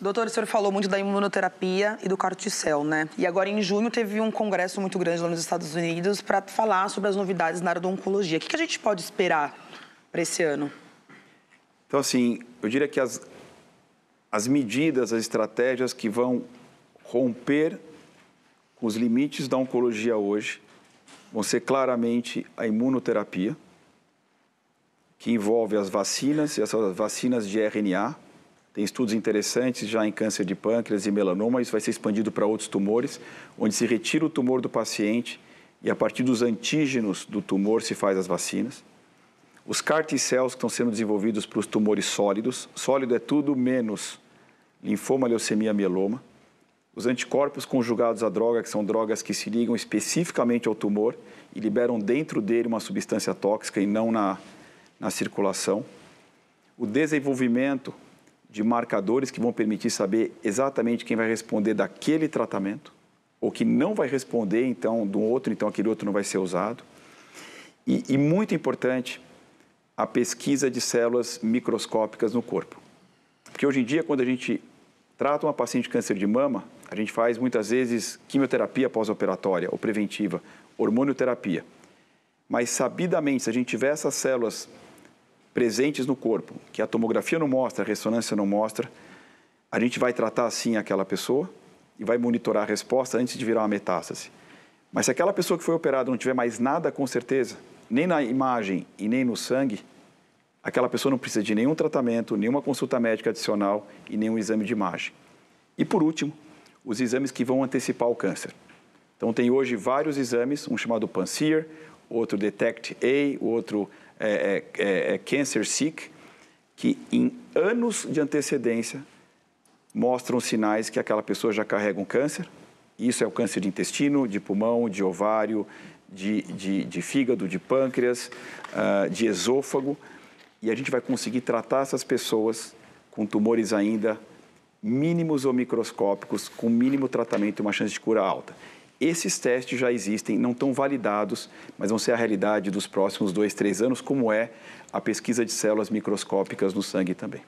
Doutor, o senhor falou muito da imunoterapia e do carticel, né? E agora em junho teve um congresso muito grande lá nos Estados Unidos para falar sobre as novidades na área da oncologia. O que a gente pode esperar para esse ano? Então, assim, eu diria que as, as medidas, as estratégias que vão romper com os limites da oncologia hoje vão ser claramente a imunoterapia, que envolve as vacinas e essas vacinas de RNA, tem estudos interessantes já em câncer de pâncreas e melanoma, isso vai ser expandido para outros tumores, onde se retira o tumor do paciente e a partir dos antígenos do tumor se faz as vacinas. Os CAR T-cells estão sendo desenvolvidos para os tumores sólidos, sólido é tudo menos linfoma, leucemia, mieloma. Os anticorpos conjugados à droga, que são drogas que se ligam especificamente ao tumor e liberam dentro dele uma substância tóxica e não na, na circulação. O desenvolvimento de marcadores que vão permitir saber exatamente quem vai responder daquele tratamento, ou que não vai responder, então, de um outro, então aquele outro não vai ser usado. E, e muito importante, a pesquisa de células microscópicas no corpo. Porque hoje em dia, quando a gente trata uma paciente de câncer de mama, a gente faz muitas vezes quimioterapia pós-operatória ou preventiva, hormonioterapia. Mas sabidamente, se a gente tiver essas células presentes no corpo, que a tomografia não mostra, a ressonância não mostra, a gente vai tratar assim aquela pessoa e vai monitorar a resposta antes de virar uma metástase. Mas se aquela pessoa que foi operada não tiver mais nada com certeza, nem na imagem e nem no sangue, aquela pessoa não precisa de nenhum tratamento, nenhuma consulta médica adicional e nenhum exame de imagem. E por último, os exames que vão antecipar o câncer. Então, tem hoje vários exames, um chamado PanSeer, outro Detect A, outro é, é, é, é que em anos de antecedência mostram sinais que aquela pessoa já carrega um câncer. Isso é o câncer de intestino, de pulmão, de ovário, de, de, de fígado, de pâncreas, uh, de esôfago. E a gente vai conseguir tratar essas pessoas com tumores ainda mínimos ou microscópicos, com mínimo tratamento e uma chance de cura alta. Esses testes já existem, não estão validados, mas vão ser a realidade dos próximos dois, três anos, como é a pesquisa de células microscópicas no sangue também.